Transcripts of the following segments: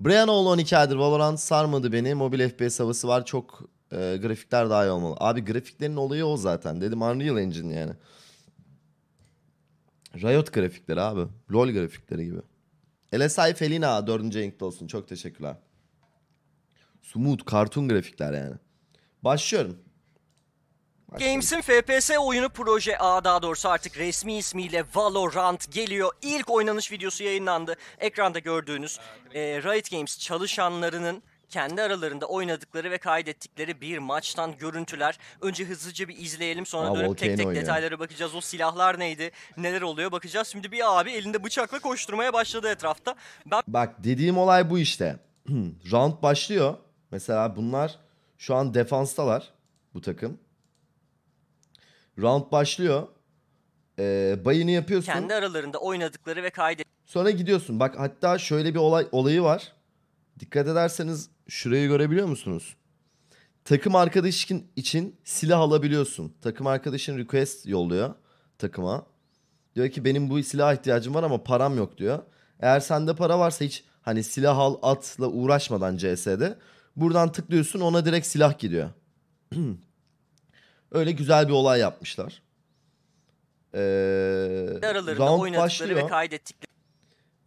Brian oğlu 12 aydır Valorant sarmadı beni. Mobil FPS havası var. Çok e, grafikler daha iyi olmalı. Abi grafiklerin olayı o zaten. Dedim Unreal Engine yani. Riot grafikleri abi. LoL grafikleri gibi. LSI Felina 4. renkte olsun. Çok teşekkürler. Smooth, kartun grafikler yani. Başlıyorum. Games'in FPS oyunu proje A daha doğrusu artık resmi ismiyle Valorant geliyor. İlk oynanış videosu yayınlandı. Ekranda gördüğünüz e, Riot Games çalışanlarının kendi aralarında oynadıkları ve kaydettikleri bir maçtan görüntüler. Önce hızlıca bir izleyelim sonra Aa, dönüp tek tek detaylara bakacağız. O silahlar neydi? Neler oluyor bakacağız. Şimdi bir abi elinde bıçakla koşturmaya başladı etrafta. Ben... Bak dediğim olay bu işte. Round başlıyor. Mesela bunlar şu an defanstalar bu takım. Round başlıyor. Ee, bayını yapıyorsun. Kendi aralarında oynadıkları ve kaydet. Sonra gidiyorsun. Bak hatta şöyle bir olay olayı var. Dikkat ederseniz şurayı görebiliyor musunuz? Takım arkadaşın için silah alabiliyorsun. Takım arkadaşın request yolluyor takıma. Diyor ki benim bu silaha ihtiyacım var ama param yok diyor. Eğer sende para varsa hiç hani silah al atla uğraşmadan CS'de buradan tıklıyorsun ona direkt silah gidiyor. Öyle güzel bir olay yapmışlar. Ee, Aralarında round oynadıkları başlıyor. ve kaydettikleri.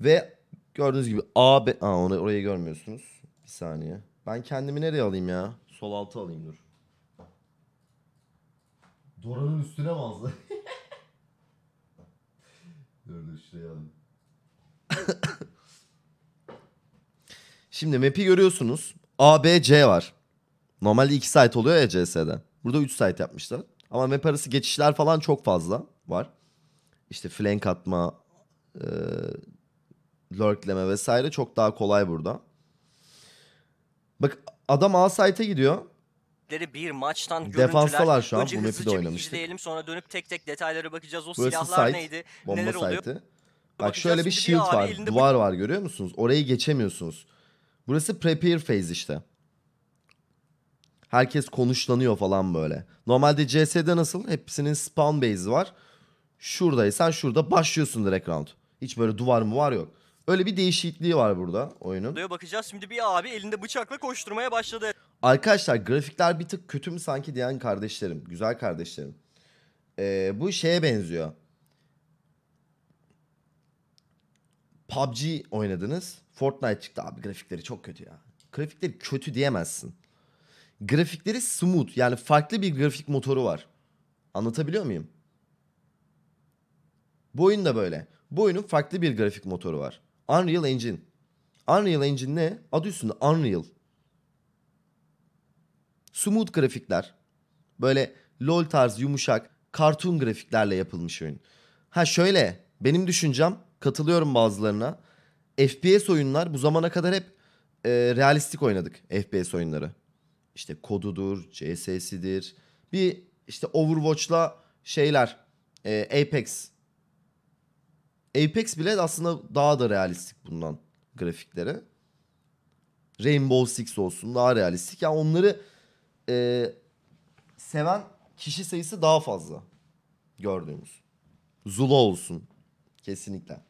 Ve gördüğünüz gibi AB... Aa onu orayı görmüyorsunuz. Bir saniye. Ben kendimi nereye alayım ya? Sol altı alayım dur. Dora'nın üstüne mi azdı? dur dur şuraya alayım. Şimdi map'i görüyorsunuz. A, B, C var. Normalde iki site oluyor ya CS'de. Burada 3 site yapmışlar. Ama map arası geçişler falan çok fazla var. İşte flank atma, e, lurkleme vesaire çok daha kolay burada. Bak adam A site'e gidiyor. Bir maçtan görüntüler. Defanstalar şu an. Önce Bu map'i de oynamıştık. izleyelim sonra dönüp tek tek detaylara bakacağız. O Burası silahlar site, neydi? Bomba neler oluyor? Bak Bakacağız. şöyle bir shield abi var. elinde- Duvar var görüyor musunuz? Orayı geçemiyorsunuz. Burası prepare phase işte. Herkes konuşlanıyor falan böyle. Normalde CS'de nasıl? Hepsinin spawn base'i var. Şuradaysan şurada başlıyorsun direkt round. Hiç böyle duvar mı var yok. Öyle bir değişikliği var burada oyunun. Buraya bakacağız. Şimdi bir abi elinde bıçakla koşturmaya başladı. Arkadaşlar grafikler bir tık kötü mü sanki diyen kardeşlerim. Güzel kardeşlerim. Ee, bu şeye benziyor. PUBG oynadınız. Fortnite çıktı abi grafikleri çok kötü ya. Grafikleri kötü diyemezsin grafikleri smooth yani farklı bir grafik motoru var. Anlatabiliyor muyum? Bu oyun da böyle. Bu oyunun farklı bir grafik motoru var. Unreal Engine. Unreal Engine ne? Adı üstünde Unreal. Smooth grafikler. Böyle LOL tarz yumuşak, kartun grafiklerle yapılmış oyun. Ha şöyle, benim düşüncem, katılıyorum bazılarına. FPS oyunlar bu zamana kadar hep e, realistik oynadık FPS oyunları işte kodudur, CS'sidir. Bir işte Overwatch'la şeyler e, Apex. Apex bile aslında daha da realistik bundan grafikleri. Rainbow Six olsun daha realistik. Yani onları e, seven kişi sayısı daha fazla gördüğümüz. Zula olsun kesinlikle.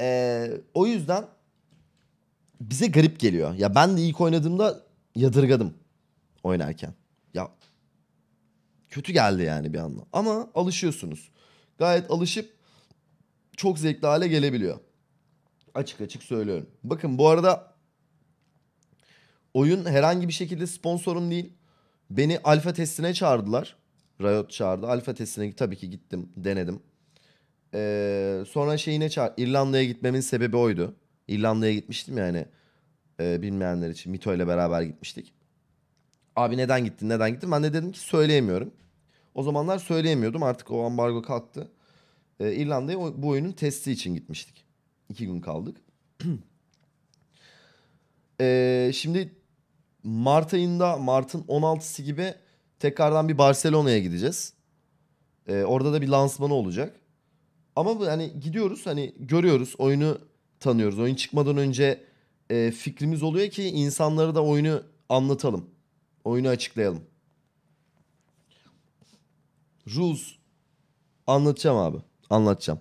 E, o yüzden bize garip geliyor. Ya ben de ilk oynadığımda yadırgadım oynarken. Ya kötü geldi yani bir anda. Ama alışıyorsunuz. Gayet alışıp çok zevkli hale gelebiliyor. Açık açık söylüyorum. Bakın bu arada oyun herhangi bir şekilde sponsorum değil. Beni alfa testine çağırdılar. Riot çağırdı. Alfa testine tabii ki gittim, denedim. Ee, sonra şeyine çağır İrlanda'ya gitmemin sebebi oydu. İrlanda'ya gitmiştim yani e, bilmeyenler için Mito ile beraber gitmiştik. Abi neden gittin neden gittin ben de dedim ki söyleyemiyorum. O zamanlar söyleyemiyordum artık o ambargo kalktı. E, İrlanda'ya bu oyunun testi için gitmiştik. İki gün kaldık. e, şimdi Mart ayında Mart'ın 16'sı gibi tekrardan bir Barcelona'ya gideceğiz. E, orada da bir lansmanı olacak. Ama bu hani gidiyoruz hani görüyoruz oyunu tanıyoruz. Oyun çıkmadan önce e, fikrimiz oluyor ki insanlara da oyunu anlatalım. Oyunu açıklayalım. Rules anlatacağım abi. Anlatacağım.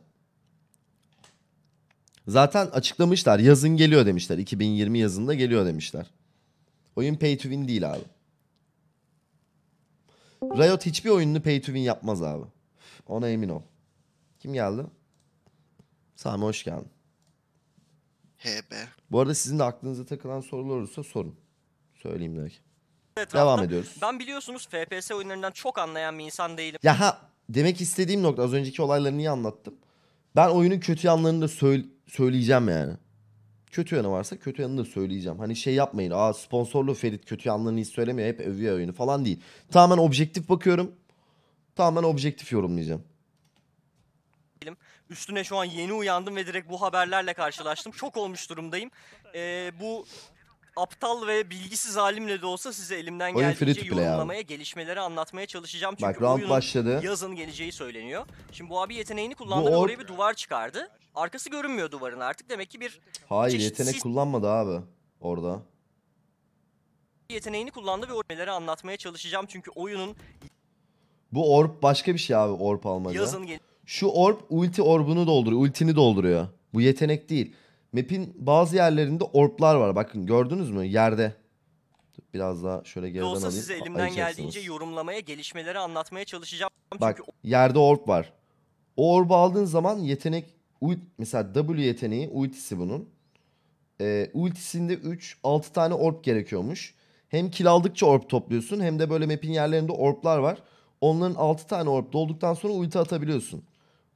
Zaten açıklamışlar. Yazın geliyor demişler. 2020 yazında geliyor demişler. Oyun pay to win değil abi. Riot hiçbir oyununu pay to win yapmaz abi. Ona emin ol. Kim geldi? Sami hoş geldin. HB. Bu arada sizin de aklınıza takılan sorular olursa sorun. Söyleyeyim direkt. Etrafta. Devam ediyoruz. Ben biliyorsunuz FPS oyunlarından çok anlayan bir insan değilim. Ya ha demek istediğim nokta az önceki olayları niye anlattım? Ben oyunun kötü yanlarını da söyleyeceğim yani. Kötü yanı varsa kötü yanını da söyleyeceğim. Hani şey yapmayın. Aa sponsorlu Ferit kötü yanlarını hiç söylemiyor. Hep övüyor oyunu falan değil. Tamamen objektif bakıyorum. Tamamen objektif yorumlayacağım. Üstüne şu an yeni uyandım ve direkt bu haberlerle karşılaştım. Şok olmuş durumdayım. Ee, bu aptal ve bilgisiz halimle de olsa size elimden Oyun geldiğince yorumlamaya, gelişmeleri anlatmaya çalışacağım. Çünkü Bak round başladı. yazın geleceği söyleniyor. Şimdi bu abi yeteneğini kullandı Bu oraya bir duvar çıkardı. Arkası görünmüyor duvarın artık. Demek ki bir Hayır Çeşit- yetenek kullanmadı abi orada. yeteneğini kullandı ve oraya anlatmaya çalışacağım. Çünkü oyunun Bu orb başka bir şey abi orb almaca. yazın geleceği şu orb ulti orbunu dolduruyor. Ultini dolduruyor. Bu yetenek değil. Map'in bazı yerlerinde orblar var. Bakın gördünüz mü? Yerde. Biraz daha şöyle geriden olsa size elimden geldiğince yorumlamaya, gelişmeleri anlatmaya çalışacağım. Bak yerde orb var. O orbu aldığın zaman yetenek mesela W yeteneği ultisi bunun. Ee, ultisinde 3 6 tane orb gerekiyormuş. Hem kill aldıkça orb topluyorsun hem de böyle map'in yerlerinde orblar var. Onların 6 tane orb dolduktan sonra ulti atabiliyorsun.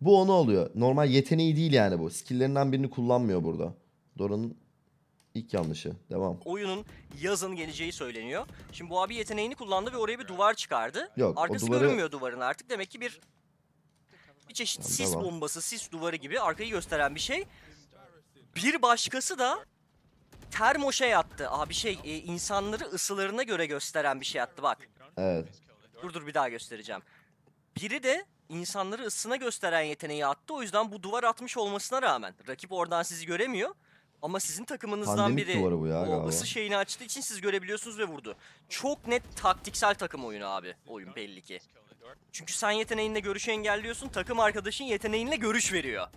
Bu onu alıyor. Normal yeteneği değil yani bu. Skill'lerinden birini kullanmıyor burada. Dora'nın ilk yanlışı. Devam. Oyunun yazın geleceği söyleniyor. Şimdi bu abi yeteneğini kullandı ve oraya bir duvar çıkardı. Yok, Arkası duvarı... görünmüyor duvarın artık. Demek ki bir bir çeşit tamam, sis tamam. bombası, sis duvarı gibi arkayı gösteren bir şey. Bir başkası da termo şey attı. Abi şey e, insanları ısılarına göre gösteren bir şey attı bak. Evet. Dur dur bir daha göstereceğim. Biri de insanları ısına gösteren yeteneği attı. O yüzden bu duvar atmış olmasına rağmen rakip oradan sizi göremiyor. Ama sizin takımınızdan Pandemik biri duvarı bu ya o galiba. ısı şeyini açtığı için siz görebiliyorsunuz ve vurdu. Çok net taktiksel takım oyunu abi. Oyun belli ki. Çünkü sen yeteneğinle görüşü engelliyorsun. Takım arkadaşın yeteneğinle görüş veriyor.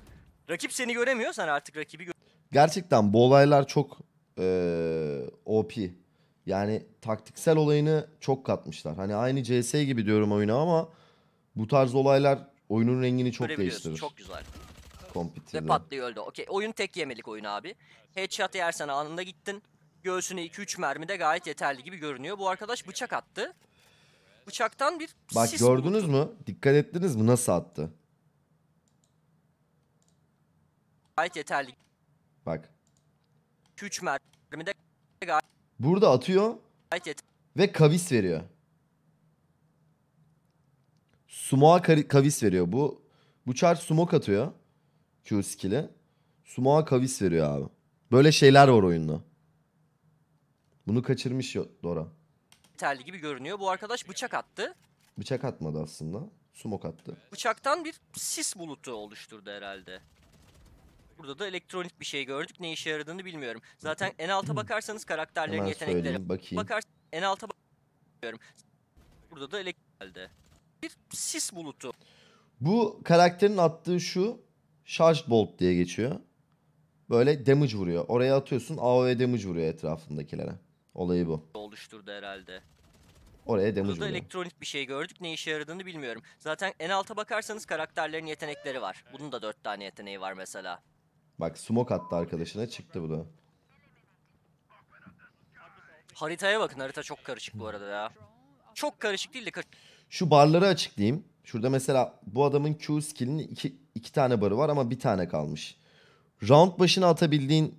Rakip seni göremiyor. Sen artık rakibi gö Gerçekten bu olaylar çok eee, OP. Yani taktiksel olayını çok katmışlar. Hani aynı CS gibi diyorum oyunu ama bu tarz olaylar oyunun rengini çok değiştirir. Çok güzel. Ve Competitive. patlıyor öldü. Okey oyun tek yemelik oyun abi. Headshot yersen anında gittin. Göğsüne 2-3 mermi de gayet yeterli gibi görünüyor. Bu arkadaş bıçak attı. Bıçaktan bir Bak gördünüz mü? Dikkat ettiniz mi nasıl attı? Gayet yeterli. Bak. 2-3 mermi de Burada atıyor gayet yeterli ve kavis veriyor. Sumoa kavis veriyor. Bu bu charge smoke atıyor. Q skill'i. Sumoa kavis veriyor abi. Böyle şeyler var oyunda. Bunu kaçırmış Dora. Yeterli gibi görünüyor. Bu arkadaş bıçak attı. Bıçak atmadı aslında. Sumok attı. Bıçaktan bir sis bulutu oluşturdu herhalde. Burada da elektronik bir şey gördük. Ne işe yaradığını bilmiyorum. Zaten en alta hmm. bakarsanız karakterlerin Hemen yetenekleri. Bakayım. Bakar en alta bakıyorum. Burada da elektronik bir sis bulutu. Bu karakterin attığı şu Charge Bolt diye geçiyor. Böyle damage vuruyor. Oraya atıyorsun AoE damage vuruyor etrafındakilere. Olayı bu. Oluşturdu herhalde. Oraya damage Burada vuruyor. elektronik bir şey gördük. Ne işe yaradığını bilmiyorum. Zaten en alta bakarsanız karakterlerin yetenekleri var. Bunun da 4 tane yeteneği var mesela. Bak smoke attı arkadaşına çıktı bu da. Haritaya bakın harita çok karışık bu arada ya. Çok karışık değil de karışık. Şu barları açıklayayım. Şurada mesela bu adamın Q skill'inin iki, iki tane barı var ama bir tane kalmış. Round başına atabildiğin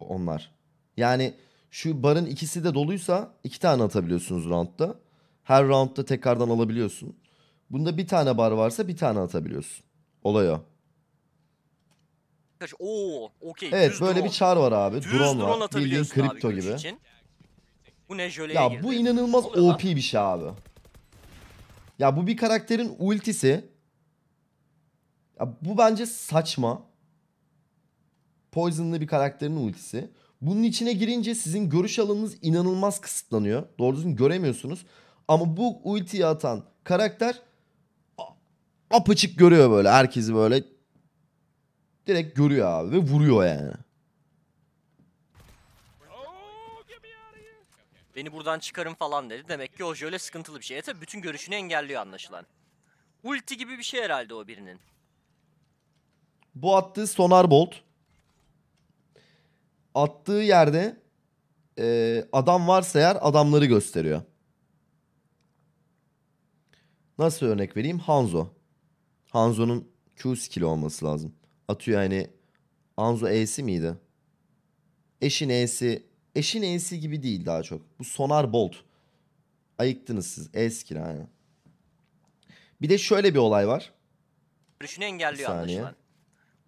onlar. Yani şu barın ikisi de doluysa iki tane atabiliyorsunuz roundda. Her roundda tekrardan alabiliyorsun. Bunda bir tane bar varsa bir tane atabiliyorsun. Olay o. Oo, okey. Evet böyle drone. bir çar var abi. Düz drone var. Bildiğin kripto gibi. Için. Bu ne jöleye Ya girdi. bu inanılmaz Oluyor lan. bir şey abi. Ya bu bir karakterin ultisi. Ya bu bence saçma. Poison'lı bir karakterin ultisi. Bunun içine girince sizin görüş alanınız inanılmaz kısıtlanıyor. Doğru düzgün göremiyorsunuz. Ama bu ultiyi atan karakter apaçık görüyor böyle. Herkesi böyle direkt görüyor abi ve vuruyor yani. Beni buradan çıkarın falan dedi. Demek ki Ojo öyle sıkıntılı bir şey. E tabi bütün görüşünü engelliyor anlaşılan. Ulti gibi bir şey herhalde o birinin. Bu attığı sonar bolt. Attığı yerde e, adam varsa eğer adamları gösteriyor. Nasıl örnek vereyim? Hanzo. Hanzo'nun Q skill olması lazım. Atıyor yani Hanzo E'si miydi? Eşin E'si Eşin ensi gibi değil daha çok. Bu sonar bolt. Ayıktınız siz. Eski yani. Bir de şöyle bir olay var. Görüşünü engelliyor Bir anlaşılan.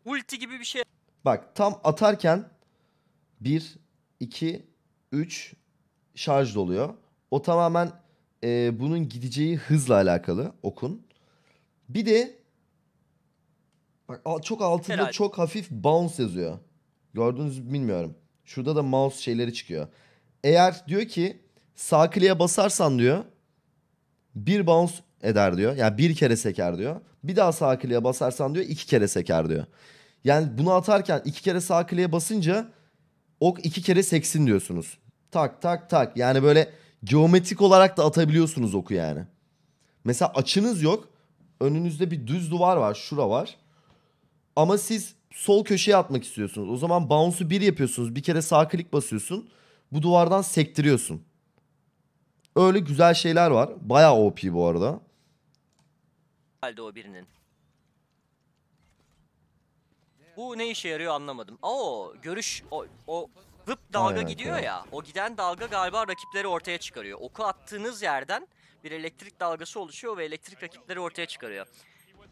Ulti gibi bir şey Bak tam atarken 1, 2, 3 şarj doluyor. O tamamen e, bunun gideceği hızla alakalı okun. Bir de bak çok altında Herhalde. çok hafif bounce yazıyor. Gördünüz bilmiyorum. Şurada da mouse şeyleri çıkıyor. Eğer diyor ki sağ kliğe basarsan diyor bir bounce eder diyor. Yani bir kere seker diyor. Bir daha sağ kliğe basarsan diyor iki kere seker diyor. Yani bunu atarken iki kere sağ kliğe basınca ok iki kere seksin diyorsunuz. Tak tak tak. Yani böyle geometrik olarak da atabiliyorsunuz oku yani. Mesela açınız yok. Önünüzde bir düz duvar var. Şura var. Ama siz sol köşeye atmak istiyorsunuz. O zaman bounce'u 1 yapıyorsunuz. Bir kere sağ klik basıyorsun. Bu duvardan sektiriyorsun. Öyle güzel şeyler var. Baya OP bu arada. Halde o birinin. Bu ne işe yarıyor anlamadım. Oo görüş o, o vıp dalga Aynen, gidiyor evet. ya. O giden dalga galiba rakipleri ortaya çıkarıyor. Oku attığınız yerden bir elektrik dalgası oluşuyor ve elektrik rakipleri ortaya çıkarıyor.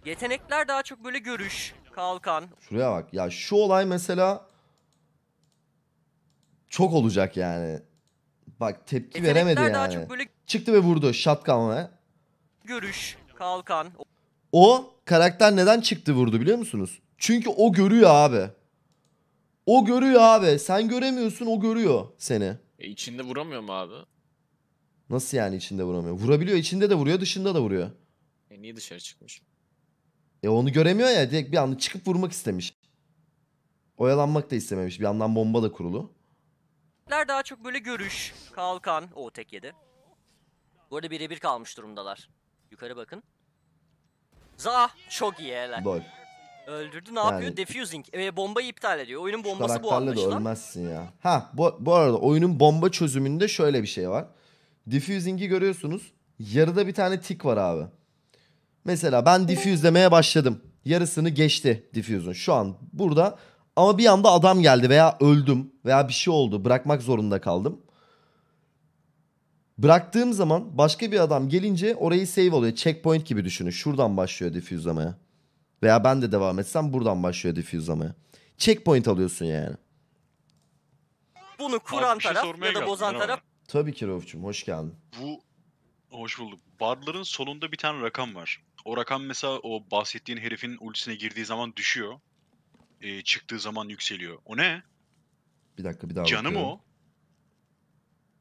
Yetenekler daha çok böyle görüş, Kalkan. Şuraya bak. Ya şu olay mesela çok olacak yani. Bak tepki Yetenekler veremedi daha yani. çok böyle- Çıktı ve vurdu shotgun ve. Görüş. Kalkan. O karakter neden çıktı vurdu biliyor musunuz? Çünkü o görüyor abi. O görüyor abi. Sen göremiyorsun o görüyor seni. E içinde vuramıyor mu abi? Nasıl yani içinde vuramıyor? Vurabiliyor içinde de vuruyor dışında da vuruyor. E niye dışarı çıkmış? E onu göremiyor ya direkt bir anda çıkıp vurmak istemiş. Oyalanmak da istememiş. Bir yandan bomba da kurulu. Daha çok böyle görüş, kalkan. O tek yedi. Bu arada birebir kalmış durumdalar. Yukarı bakın. Za çok iyi helal. Lol. Öldürdü ne yani, yapıyor? Defusing. E, bombayı iptal ediyor. Oyunun bombası bu anlaşılan. de ölmezsin ya. Ha bu, bu arada oyunun bomba çözümünde şöyle bir şey var. Defusingi görüyorsunuz. Yarıda bir tane tik var abi. Mesela ben diffüzlemeye başladım. Yarısını geçti diffüzün şu an burada. Ama bir anda adam geldi veya öldüm veya bir şey oldu. Bırakmak zorunda kaldım. Bıraktığım zaman başka bir adam gelince orayı save oluyor. Checkpoint gibi düşünün. Şuradan başlıyor diffüzlemeye. Veya ben de devam etsem buradan başlıyor diffüzlemeye. Checkpoint alıyorsun yani. Bunu kuran Abi şey taraf ya da geldim, bozan taraf Tabii ki Rauf'cum hoş geldin. Bu Hoş bulduk. Bardların solunda bir tane rakam var. O rakam mesela o bahsettiğin herifin ultisine girdiği zaman düşüyor. Ee, çıktığı zaman yükseliyor. O ne? Bir dakika bir daha Canı mı o?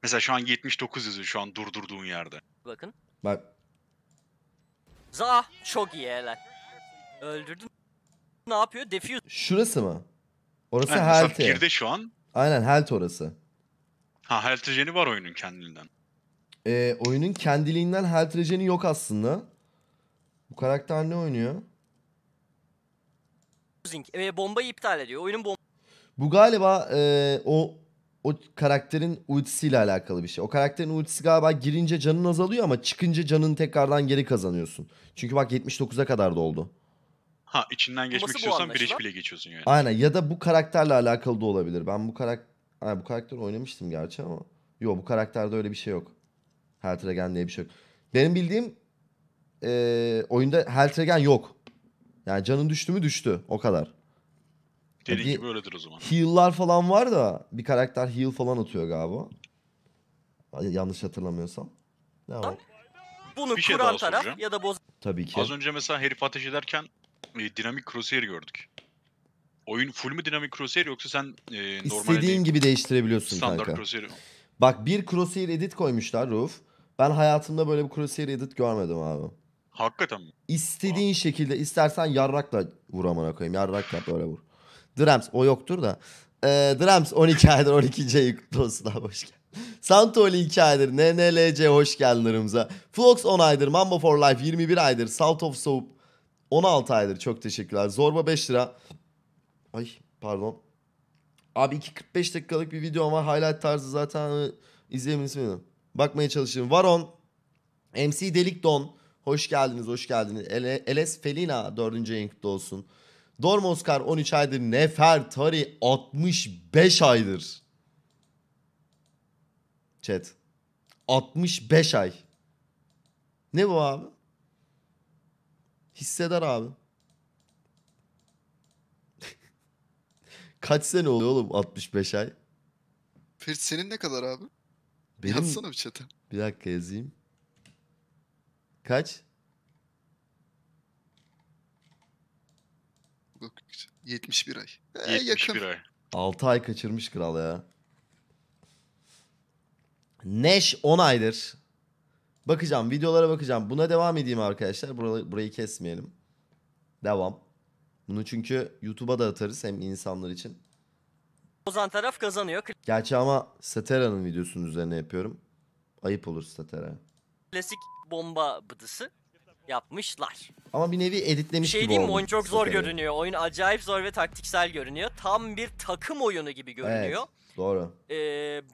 Mesela şu an 79 yazıyor şu an durdurduğun yerde. Bakın. Bak Za çok iyi helal. Öldürdün. Ne yapıyor? Defuse. şurası mı? Orası Yani mesela girdi şu an. Aynen health orası. Ha halterjeni var oyunun kendinden e, oyunun kendiliğinden health rejeni yok aslında. Bu karakter ne oynuyor? Zing. E, bombayı iptal ediyor. Oyunun bomba... Bu galiba e, o o karakterin ultisiyle alakalı bir şey. O karakterin ultisi galiba girince canın azalıyor ama çıkınca canın tekrardan geri kazanıyorsun. Çünkü bak 79'a kadar doldu. Ha içinden geçmek Olması istiyorsan bir anlaşılan. bile geçiyorsun yani. Aynen ya da bu karakterle alakalı da olabilir. Ben bu karakter bu karakteri oynamıştım gerçi ama. Yok bu karakterde öyle bir şey yok. Her tregen diye bir şey yok. Benim bildiğim e, oyunda her tregen yok. Yani canın düştü mü düştü. O kadar. Dediğin yani, gibi öyledir o zaman. Heal'lar falan var da bir karakter heal falan atıyor galiba. Yanlış hatırlamıyorsam. Ne var? Bunu bir şey kuran taraf soracağım. ya da boz... Tabii ki. Az önce mesela herif ateş ederken e, dinamik crosshair gördük. Oyun full mü dinamik crosshair yoksa sen e, normal İstediğin gibi değiştirebiliyorsun Standart kanka. Standart crosshair. Bak bir crosshair edit koymuşlar Ruf. Ben hayatımda böyle bir Crusader Edit görmedim abi. Hakikaten mi? İstediğin Aa. şekilde istersen yarrakla vur amına koyayım. Yarrak yap böyle vur. Drums o yoktur da. Ee, Drums 12 aydır 12. kutlu olsun hoş geldin. Santoli 2 aydır. NNLC hoş geldin aramıza. Flox 10 aydır. Mambo for Life 21 aydır. Salt of Soap 16 aydır. Çok teşekkürler. Zorba 5 lira. Ay pardon. Abi 2.45 dakikalık bir video ama highlight tarzı zaten hani, izleyebilirsiniz bakmaya çalışayım. Varon, MC Delik Don. Hoş geldiniz, hoş geldiniz. LS Felina 4. ayın kutlu olsun. Dormoskar 13 aydır. Nefer Tari 65 aydır. Chat. 65 ay. Ne bu abi? Hisseder abi. Kaç sene oluyor oğlum 65 ay? Fırt senin ne kadar abi? Benim... Yazsana bir chat'e. Bir dakika yazayım. Kaç? 71 ay. Ee, 71 yakın. ay. 6 ay kaçırmış kral ya. Neş 10 aydır. Bakacağım videolara bakacağım. Buna devam edeyim arkadaşlar. Burayı, burayı kesmeyelim. Devam. Bunu çünkü YouTube'a da atarız hem insanlar için. Ozan taraf kazanıyor. Gerçi ama Statera'nın videosunun üzerine yapıyorum. Ayıp olur Statera. Klasik bomba bıdısı yapmışlar. Ama bir nevi editlemiş bir şey gibi diyeyim mi? Oyun çok zor Statera'yı. görünüyor. Oyun acayip zor ve taktiksel görünüyor. Tam bir takım oyunu gibi görünüyor. Evet, doğru. Ee,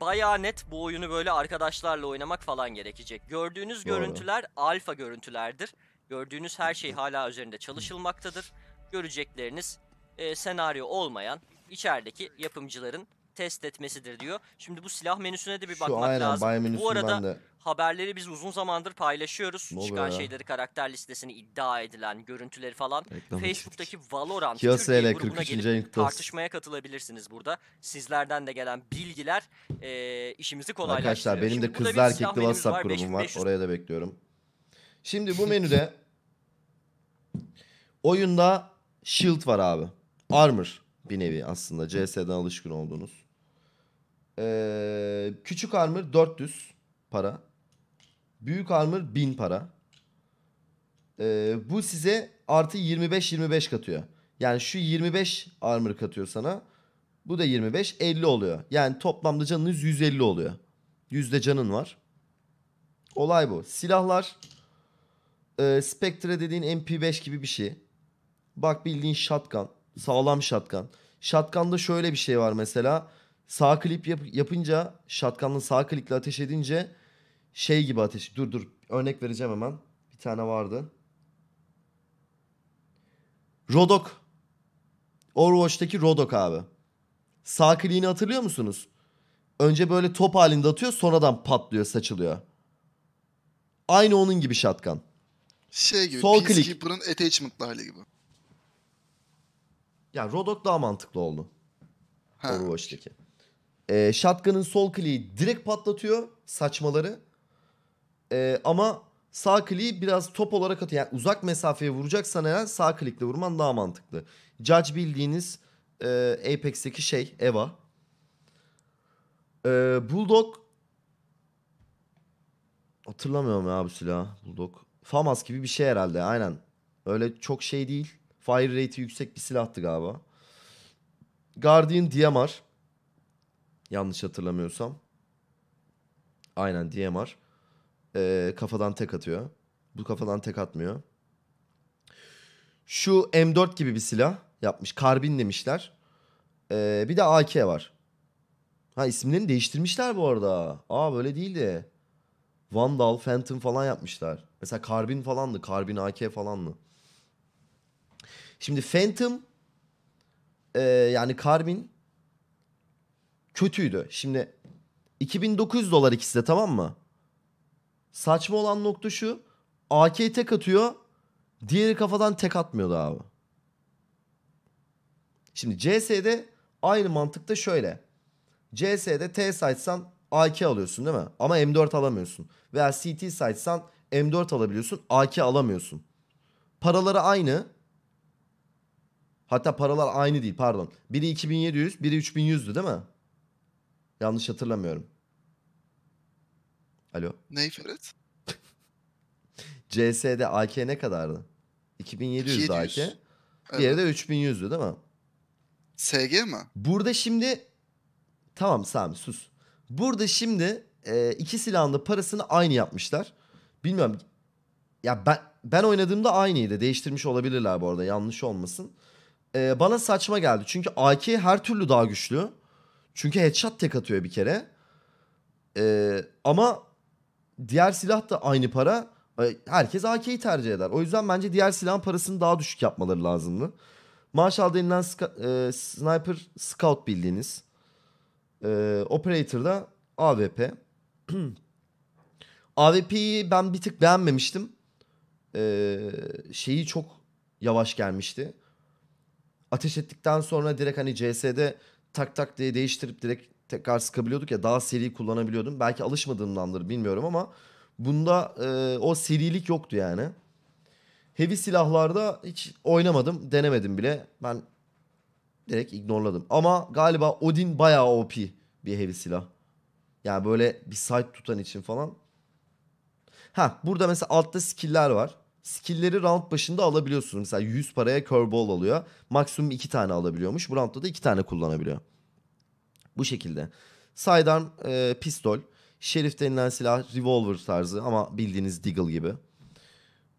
bayağı net bu oyunu böyle arkadaşlarla oynamak falan gerekecek. Gördüğünüz doğru. görüntüler alfa görüntülerdir. Gördüğünüz her şey hala üzerinde çalışılmaktadır. Görecekleriniz e, senaryo olmayan içerideki yapımcıların test etmesidir diyor. Şimdi bu silah menüsüne de bir Şu bakmak aynen, lazım. Bu arada de. haberleri biz uzun zamandır paylaşıyoruz. Ne Çıkan ya? şeyleri karakter listesini iddia edilen görüntüleri falan. Reklam Facebook'taki Valorant Türkiye grubuna gelip tartışmaya katılabilirsiniz burada. Sizlerden de gelen bilgiler e, işimizi kolaylaştırıyor. Arkadaşlar benim de kızlar erkekli WhatsApp var, grubum var. Oraya da bekliyorum. Şimdi bu menüde oyunda shield var abi. Armor. Bir nevi aslında CS'den alışkın olduğunuz. Ee, küçük armor 400 para. Büyük armor 1000 para. Ee, bu size artı 25-25 katıyor. Yani şu 25 armor katıyor sana. Bu da 25 50 oluyor. Yani toplamda canınız 150 oluyor. Yüzde canın var. Olay bu. Silahlar e, Spectre dediğin MP5 gibi bir şey. Bak bildiğin shotgun. Sağlam şatkan. Şatkanda şöyle bir şey var mesela. Sağ klip yap- yapınca şatkanla sağ klikle ateş edince şey gibi ateş. Dur dur örnek vereceğim hemen. Bir tane vardı. Rodok. Overwatch'taki Rodok abi. Sağ kliğini hatırlıyor musunuz? Önce böyle top halinde atıyor sonradan patlıyor saçılıyor. Aynı onun gibi şatkan. Şey gibi Sol Peacekeeper'ın attachment hali gibi. Yani Rodok daha mantıklı oldu. Ha. Overwatch'taki. Ee, Shotgun'ın sol kliği direkt patlatıyor saçmaları. Ee, ama sağ kliği biraz top olarak atıyor. Yani uzak mesafeye vuracaksan eğer sağ klikle vurman daha mantıklı. Judge bildiğiniz e, Apex'teki şey Eva. Ee, Bulldog hatırlamıyorum ya bu silah Bulldog. Famas gibi bir şey herhalde aynen. Öyle çok şey değil. Fire rate'i yüksek bir silahtı galiba. Guardian DMR. Yanlış hatırlamıyorsam. Aynen DMR. Ee, kafadan tek atıyor. Bu kafadan tek atmıyor. Şu M4 gibi bir silah yapmış. Karbin demişler. Ee, bir de AK var. Ha isimlerini değiştirmişler bu arada. Aa böyle değildi. Vandal, Phantom falan yapmışlar. Mesela Karbin falandı. Karbin AK falandı. Şimdi Phantom e, yani Carmin kötüydü. Şimdi 2900 dolar ikisi de tamam mı? Saçma olan nokta şu. AK tek atıyor. Diğeri kafadan tek atmıyordu abi. Şimdi CS'de aynı mantıkta şöyle. CS'de T saytsan AK alıyorsun değil mi? Ama M4 alamıyorsun. Veya CT saytsan M4 alabiliyorsun AK alamıyorsun. Paraları aynı Hatta paralar aynı değil pardon. Biri 2700, biri 3100'dü değil mi? Yanlış hatırlamıyorum. Alo. Ney Ferit? CS'de AK ne kadardı? 2700 AK. Evet. Diğeri de 3100'dü değil mi? SG mi? Burada şimdi tamam Sami sus. Burada şimdi e, iki silahın da parasını aynı yapmışlar. Bilmiyorum. Ya ben ben oynadığımda aynıydı. Değiştirmiş olabilirler bu arada. Yanlış olmasın e, bana saçma geldi. Çünkü AK her türlü daha güçlü. Çünkü headshot tek atıyor bir kere. E, ama diğer silah da aynı para. Ee, herkes AK'yi tercih eder. O yüzden bence diğer silahın parasını daha düşük yapmaları lazımdı. Marshall denilen e, sniper scout bildiğiniz. E, operator da AWP. AWP'yi ben bir tık beğenmemiştim. E, şeyi çok yavaş gelmişti ateş ettikten sonra direkt hani CS'de tak tak diye değiştirip direkt tekrar sıkabiliyorduk ya daha seri kullanabiliyordum. Belki alışmadığımdandır bilmiyorum ama bunda e, o serilik yoktu yani. Heavy silahlarda hiç oynamadım, denemedim bile. Ben direkt ignorladım. Ama galiba Odin bayağı OP bir heavy silah. Yani böyle bir site tutan için falan. Ha burada mesela altta skill'ler var skill'leri round başında alabiliyorsunuz. Mesela 100 paraya curveball alıyor. Maksimum 2 tane alabiliyormuş. Bu roundda da 2 tane kullanabiliyor. Bu şekilde. Sidearm, e, pistol, şerif denilen silah, revolver tarzı ama bildiğiniz deagle gibi.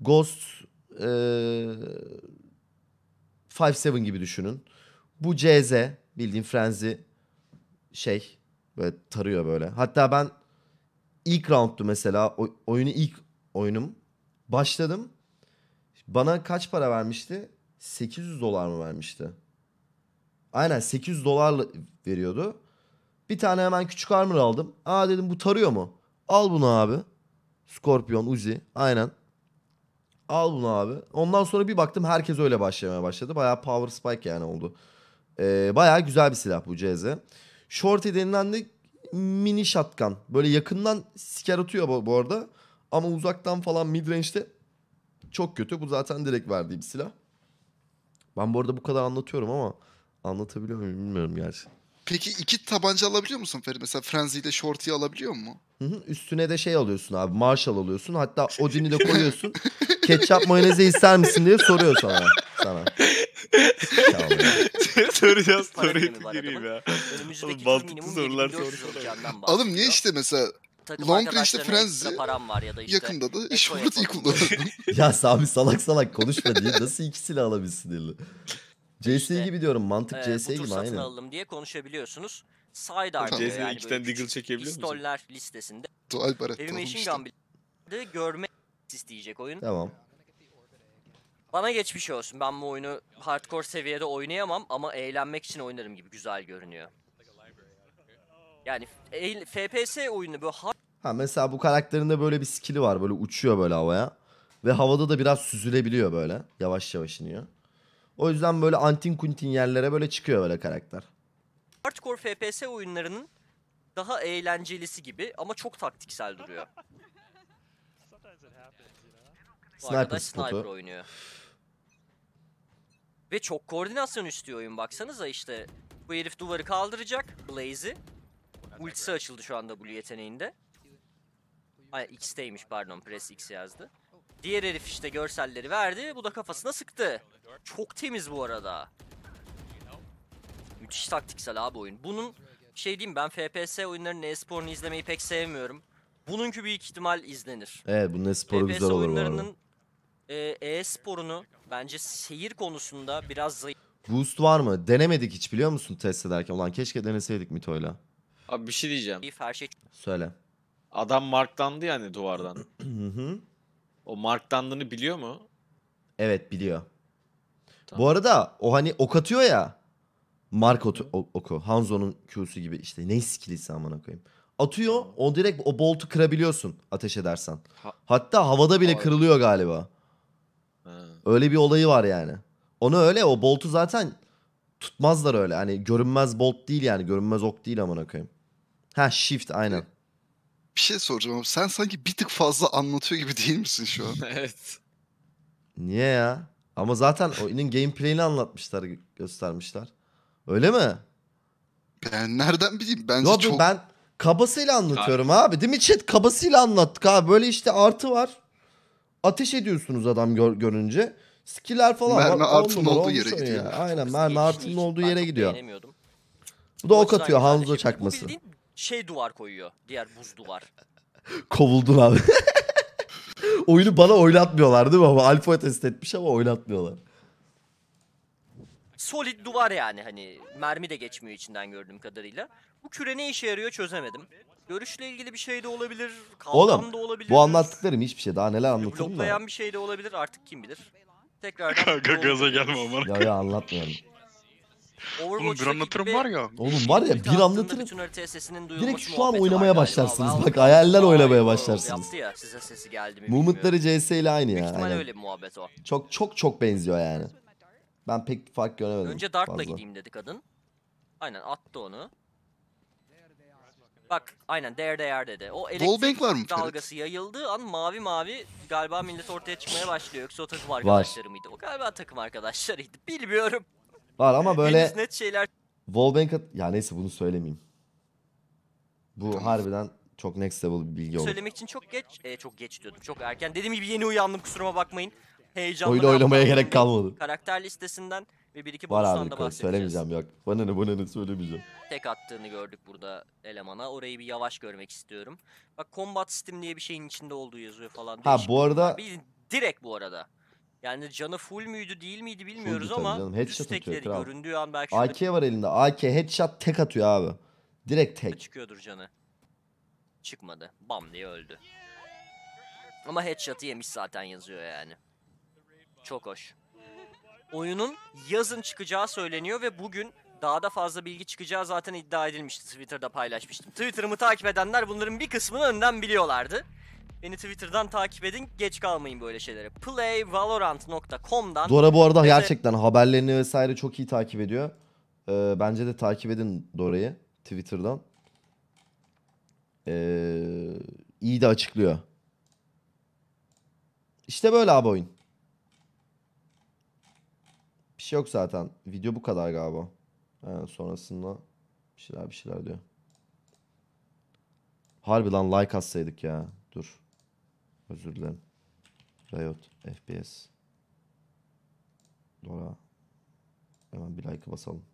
Ghost, e, 5.7 gibi düşünün. Bu CZ, bildiğin frenzy şey böyle tarıyor böyle. Hatta ben ilk rounddu mesela oyunu ilk oyunum başladım. Bana kaç para vermişti? 800 dolar mı vermişti? Aynen 800 dolar veriyordu. Bir tane hemen küçük armor aldım. Aa dedim bu tarıyor mu? Al bunu abi. Scorpion, Uzi. Aynen. Al bunu abi. Ondan sonra bir baktım herkes öyle başlamaya başladı. Bayağı power spike yani oldu. Ee, bayağı güzel bir silah bu CZ. Shorty denilen de mini shotgun. Böyle yakından siker atıyor bu, bu arada. Ama uzaktan falan midrange'de çok kötü. Bu zaten direkt verdiğim silah. Ben bu arada bu kadar anlatıyorum ama anlatabiliyor muyum bilmiyorum gerçi. Peki iki tabanca alabiliyor musun Ferit? Mesela Frenzy ile Shorty'yi alabiliyor mu? Hı hı. Üstüne de şey alıyorsun abi. Marshall alıyorsun. Hatta Odin'i de koyuyorsun. Ketçap mayoneze ister misin diye soruyor sana. sana. Soracağız. Soruyu gireyim ya. Önümüzdeki Baltıklı minimum sorular 7400 olacağından Oğlum niye işte mesela takım Long Range'de Frenzy param var ya da işte yakında da Eşvart iyi kullanırdım. ya Sami salak salak konuşma diye nasıl iki silah alabilsin diye. CS işte, gibi diyorum mantık e, CS gibi aynı. Bu alalım diye konuşabiliyorsunuz. Side artık tamam. yani iki tane Deagle çekebilir misin? Pistoller listesinde. Doğal baret Heavy Machine Gun bile görme isteyecek oyun. Tamam. Bana geçmiş olsun. Ben bu oyunu hardcore seviyede oynayamam ama eğlenmek için oynarım gibi güzel görünüyor. Yani FPS oyunu bu. Ha mesela bu karakterinde böyle bir skill'i var. Böyle uçuyor böyle havaya. Ve havada da biraz süzülebiliyor böyle. Yavaş yavaş iniyor. O yüzden böyle antin kuntin yerlere böyle çıkıyor böyle karakter. hardcore FPS oyunlarının daha eğlencelisi gibi ama çok taktiksel duruyor. Sniper sniper oynuyor. Ve çok koordinasyon istiyor oyun baksanıza işte. Bu herif duvarı kaldıracak, Blaze'i. Ultisi açıldı şu anda Blue yeteneğinde. Ay X'teymiş pardon. Press X yazdı. Diğer herif işte görselleri verdi. Bu da kafasına sıktı. Çok temiz bu arada. Müthiş taktiksel abi oyun. Bunun şey diyeyim ben FPS oyunlarının e-sporunu izlemeyi pek sevmiyorum. Bununki büyük ihtimal izlenir. Evet bunun e-sporu FPS güzel olur oyunlarının e, e-sporunu bence seyir konusunda biraz zayıf. Boost var mı? Denemedik hiç biliyor musun test ederken. Ulan keşke deneseydik Mito'yla. Abi bir şey diyeceğim. her şey. Söyle. Adam marklandı yani duvardan. o marklandığını biliyor mu? Evet biliyor. Tamam. Bu arada o hani ok atıyor ya. Mark otu, oku. Hanzo'nun Q'su gibi işte. Ne skillisi amına koyayım. Atıyor. O direkt o boltu kırabiliyorsun ateş edersen. Hatta havada bile Abi. kırılıyor galiba. Ha. Öyle bir olayı var yani. Onu öyle o boltu zaten tutmazlar öyle. Hani görünmez bolt değil yani. Görünmez ok değil amına koyayım. Ha shift aynen. E, bir şey soracağım ama sen sanki bir tık fazla anlatıyor gibi değil misin şu an? evet. Niye ya? Ama zaten oyunun gameplay'ini anlatmışlar, göstermişler. Öyle mi? Ben nereden bileyim? Ben Yok, çok... ben kabasıyla anlatıyorum abi. abi. Değil mi chat? Kabasıyla anlattık abi. Böyle işte artı var. Ateş ediyorsunuz adam gör görünce. Skiller falan mermi var. Artın numara, olduğu yere gidiyor. Ya. Aynen mermi artının olduğu yere gidiyor. Bu da ok atıyor Hanzo çakması. bildiğin şey duvar koyuyor. Diğer buz duvar. Kovuldun abi. Oyunu bana oynatmıyorlar değil mi ama alfa test etmiş ama oynatmıyorlar. Solid duvar yani hani mermi de geçmiyor içinden gördüğüm kadarıyla. Bu küre ne işe yarıyor çözemedim. Görüşle ilgili bir şey de olabilir, Oğlum, da olabilir. Bu anlattıklarım hiçbir şey daha neler anlatırım da. Bloklayan bir şey de olabilir artık kim bilir. Tekrardan Kanka gaza gelme amına. Ya ya anlatmıyorum. Oğlum bir anlatırım var ya. Oğlum var ya bir anlatırım. Direkt şu an oynamaya başlarsınız. Bak hayaller oynamaya başlarsınız. Yaptı ya size sesi geldi mi Mumutları CS ile aynı ya. Büyük öyle bir muhabbet o. Çok çok çok benziyor yani. Ben pek fark göremedim. Önce Dart'la gideyim dedi kadın. Aynen attı onu. Bak aynen there they are dedi. O elektrik var mı dalgası evet. yayıldığı an mavi mavi galiba millet ortaya çıkmaya başlıyor. Yoksa o takım arkadaşları var. mıydı? O galiba takım arkadaşlarıydı. Bilmiyorum. Var ama böyle Henüz net şeyler Wallbank ya neyse bunu söylemeyeyim. Bu harbiden çok next level bir bilgi oldu. söylemek için çok geç. e, çok geç diyordum. Çok erken. Dediğim gibi yeni uyandım kusuruma bakmayın. Heyecanlı. Oyunu oynamaya gerek kalmadı. karakter listesinden ve bir iki Var bonustan abi da ko- söylemeyeceğim yok. Bana ne bana ne söylemeyeceğim. Tek attığını gördük burada elemana. Orayı bir yavaş görmek istiyorum. Bak combat system diye bir şeyin içinde olduğu yazıyor falan. Ha Değişik. bu arada Bir direkt bu arada. Yani canı full müydü değil miydi bilmiyoruz ama canım. Headshot düz atıyor göründüğü an belki şurada AK var elinde. AK headshot tek atıyor abi. Direkt tek. çıkıyordur canı. Çıkmadı. Bam diye öldü. Ama headshot'ı yemiş zaten yazıyor yani. Çok hoş. Oyunun yazın çıkacağı söyleniyor ve bugün daha da fazla bilgi çıkacağı zaten iddia edilmişti. Twitter'da paylaşmıştım. Twitter'ımı takip edenler bunların bir kısmını önden biliyorlardı. Beni Twitter'dan takip edin. Geç kalmayın böyle şeylere. Playvalorant.com'dan Dora bu arada gerçekten haberlerini vesaire çok iyi takip ediyor. Ee, bence de takip edin Dora'yı Twitter'dan. Ee, iyi de açıklıyor. İşte böyle abi oyun. Bir şey yok zaten. Video bu kadar galiba. Yani ee, sonrasında bir şeyler bir şeyler diyor. Harbi lan like atsaydık ya. Dur. Özür dilerim. Riot FPS. Dora. Hemen bir like basalım.